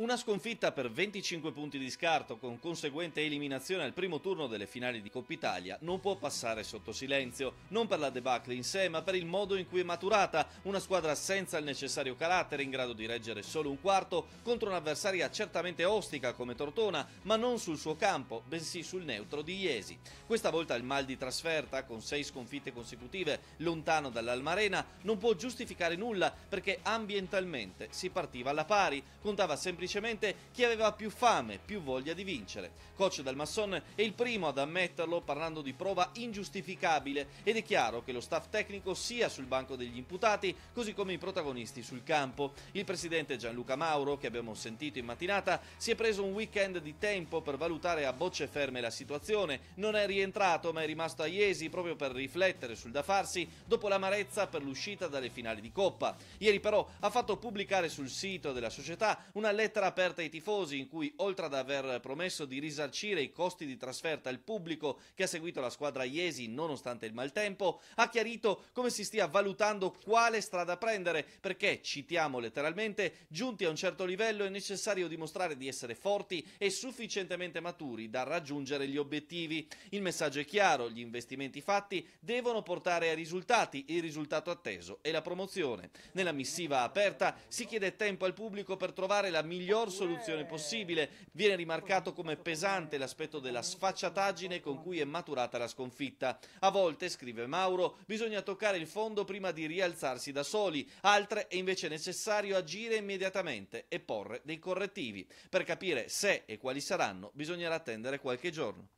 Una sconfitta per 25 punti di scarto con conseguente eliminazione al primo turno delle finali di Coppa Italia non può passare sotto silenzio, non per la debacle in sé ma per il modo in cui è maturata, una squadra senza il necessario carattere in grado di reggere solo un quarto contro un'avversaria certamente ostica come Tortona ma non sul suo campo bensì sul neutro di Iesi. Questa volta il mal di trasferta con 6 sconfitte consecutive lontano dall'Almarena non può giustificare nulla perché ambientalmente si partiva alla pari, contava semplicemente semplicemente chi aveva più fame, più voglia di vincere. Coach Dalmasson è il primo ad ammetterlo parlando di prova ingiustificabile ed è chiaro che lo staff tecnico sia sul banco degli imputati così come i protagonisti sul campo. Il presidente Gianluca Mauro, che abbiamo sentito in mattinata, si è preso un weekend di tempo per valutare a bocce ferme la situazione, non è rientrato ma è rimasto a Iesi proprio per riflettere sul da farsi dopo l'amarezza per l'uscita dalle finali di Coppa. Ieri però ha fatto pubblicare sul sito della società una lettera lettera aperta ai tifosi in cui, oltre ad aver promesso di risarcire i costi di trasferta al pubblico che ha seguito la squadra Iesi nonostante il maltempo, ha chiarito come si stia valutando quale strada prendere perché, citiamo letteralmente, giunti a un certo livello è necessario dimostrare di essere forti e sufficientemente maturi da raggiungere gli obiettivi. Il messaggio è chiaro, gli investimenti fatti devono portare a risultati, il risultato atteso è la promozione. Nella missiva aperta si chiede tempo al pubblico per trovare la migliore miglior soluzione possibile. Viene rimarcato come pesante l'aspetto della sfacciataggine con cui è maturata la sconfitta. A volte, scrive Mauro, bisogna toccare il fondo prima di rialzarsi da soli, altre è invece necessario agire immediatamente e porre dei correttivi. Per capire se e quali saranno bisognerà attendere qualche giorno.